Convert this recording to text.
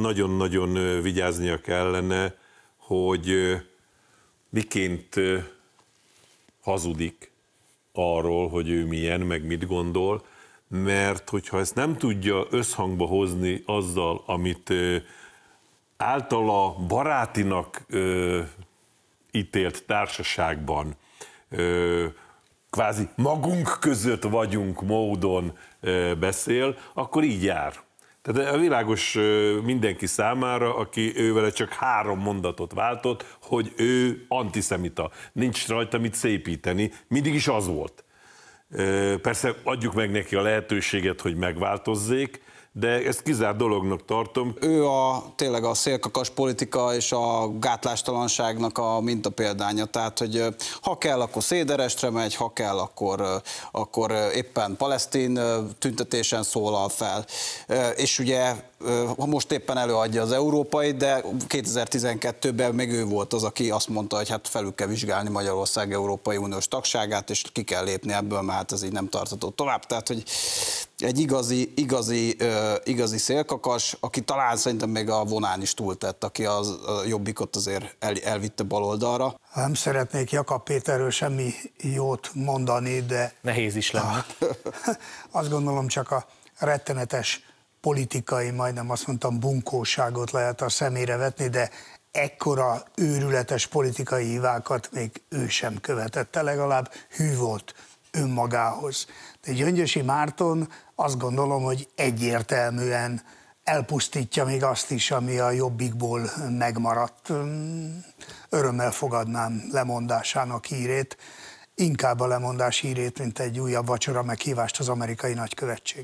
nagyon-nagyon vigyáznia kellene, hogy miként hazudik arról, hogy ő milyen, meg mit gondol, mert hogyha ezt nem tudja összhangba hozni azzal, amit általa barátinak ítélt társaságban, kvázi magunk között vagyunk módon beszél, akkor így jár. Tehát a világos mindenki számára, aki ővel csak három mondatot váltott, hogy ő antiszemita, nincs rajta mit szépíteni, mindig is az volt. Persze adjuk meg neki a lehetőséget, hogy megváltozzék, de ezt kizár dolognak tartom. Ő a tényleg a szélkakas politika és a gátlástalanságnak a mintapéldánya, tehát hogy ha kell, akkor Széderestre megy, ha kell, akkor, akkor éppen palesztin tüntetésen szólal fel. És ugye most éppen előadja az európai, de 2012-ben még ő volt az, aki azt mondta, hogy hát felül kell vizsgálni Magyarország Európai Uniós tagságát, és ki kell lépni ebből, mert hát ez így nem tartható tovább. Tehát, hogy egy igazi, igazi, igazi szélkakas, aki talán szerintem még a vonán is túltett, aki az, a jobbikot azért el, elvitte baloldalra. Nem szeretnék Jakab Péterről semmi jót mondani, de... Nehéz is lenne. azt gondolom csak a rettenetes politikai, majdnem azt mondtam, bunkóságot lehet a szemére vetni, de ekkora őrületes politikai hívákat még ő sem követette, legalább hű volt önmagához. De Gyöngyösi Márton azt gondolom, hogy egyértelműen elpusztítja még azt is, ami a jobbikból megmaradt. Mm, örömmel fogadnám lemondásának hírét, inkább a lemondás hírét, mint egy újabb vacsora meghívást az amerikai nagykövetség.